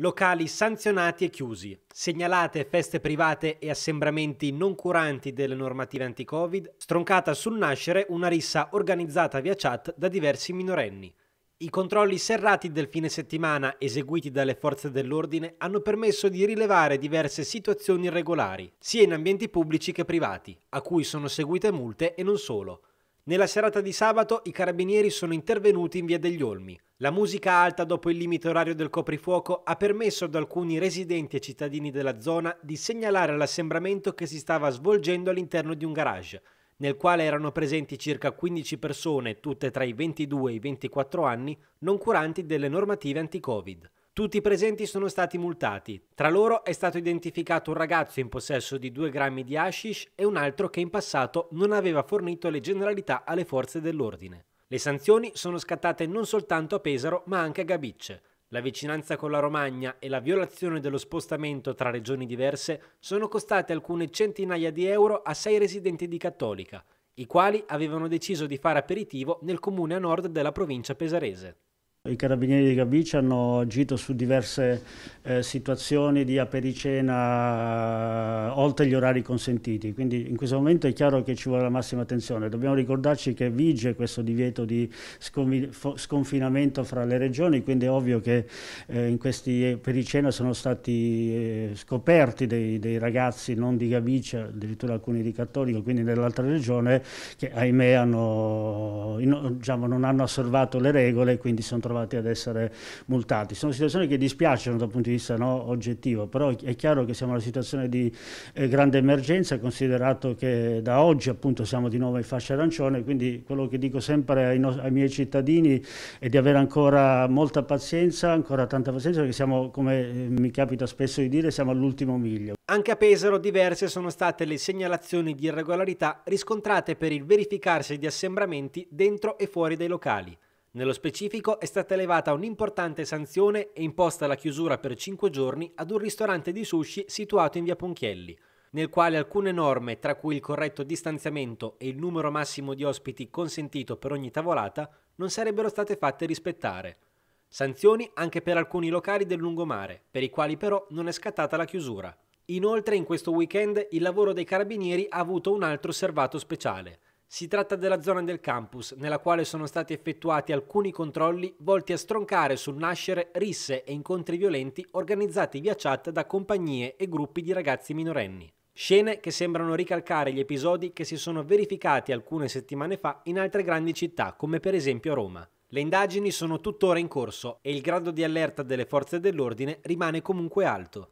Locali sanzionati e chiusi. Segnalate feste private e assembramenti non curanti delle normative anti-Covid, stroncata sul nascere una rissa organizzata via chat da diversi minorenni. I controlli serrati del fine settimana eseguiti dalle forze dell'ordine hanno permesso di rilevare diverse situazioni irregolari, sia in ambienti pubblici che privati, a cui sono seguite multe e non solo. Nella serata di sabato i carabinieri sono intervenuti in via degli Olmi. La musica alta dopo il limite orario del coprifuoco ha permesso ad alcuni residenti e cittadini della zona di segnalare l'assembramento che si stava svolgendo all'interno di un garage, nel quale erano presenti circa 15 persone, tutte tra i 22 e i 24 anni, non curanti delle normative anti-Covid. Tutti i presenti sono stati multati. Tra loro è stato identificato un ragazzo in possesso di 2 grammi di hashish e un altro che in passato non aveva fornito le generalità alle forze dell'ordine. Le sanzioni sono scattate non soltanto a Pesaro ma anche a Gabicce. La vicinanza con la Romagna e la violazione dello spostamento tra regioni diverse sono costate alcune centinaia di euro a sei residenti di Cattolica, i quali avevano deciso di fare aperitivo nel comune a nord della provincia pesarese. I carabinieri di Gabici hanno agito su diverse eh, situazioni di apericena eh, oltre gli orari consentiti, quindi in questo momento è chiaro che ci vuole la massima attenzione. Dobbiamo ricordarci che vige questo divieto di sconfinamento fra le regioni, quindi è ovvio che eh, in questi apericena sono stati eh, scoperti dei, dei, ragazzi non di Gabici, addirittura alcuni di Cattolico, quindi dell'altra regione, che ahimè hanno, in, diciamo, non hanno osservato le regole e quindi sono tornati trovati ad essere multati. Sono situazioni che dispiacciono dal punto di vista no, oggettivo, però è chiaro che siamo in una situazione di eh, grande emergenza, considerato che da oggi appunto siamo di nuovo in fascia arancione, quindi quello che dico sempre ai, no ai miei cittadini è di avere ancora molta pazienza, ancora tanta pazienza, perché siamo, come eh, mi capita spesso di dire, siamo all'ultimo miglio. Anche a Pesaro diverse sono state le segnalazioni di irregolarità riscontrate per il verificarsi di assembramenti dentro e fuori dai locali. Nello specifico è stata elevata un'importante sanzione e imposta la chiusura per 5 giorni ad un ristorante di sushi situato in via Ponchielli, nel quale alcune norme, tra cui il corretto distanziamento e il numero massimo di ospiti consentito per ogni tavolata, non sarebbero state fatte rispettare. Sanzioni anche per alcuni locali del lungomare, per i quali però non è scattata la chiusura. Inoltre in questo weekend il lavoro dei carabinieri ha avuto un altro osservato speciale – si tratta della zona del campus, nella quale sono stati effettuati alcuni controlli volti a stroncare sul nascere risse e incontri violenti organizzati via chat da compagnie e gruppi di ragazzi minorenni. Scene che sembrano ricalcare gli episodi che si sono verificati alcune settimane fa in altre grandi città, come per esempio Roma. Le indagini sono tuttora in corso e il grado di allerta delle forze dell'ordine rimane comunque alto.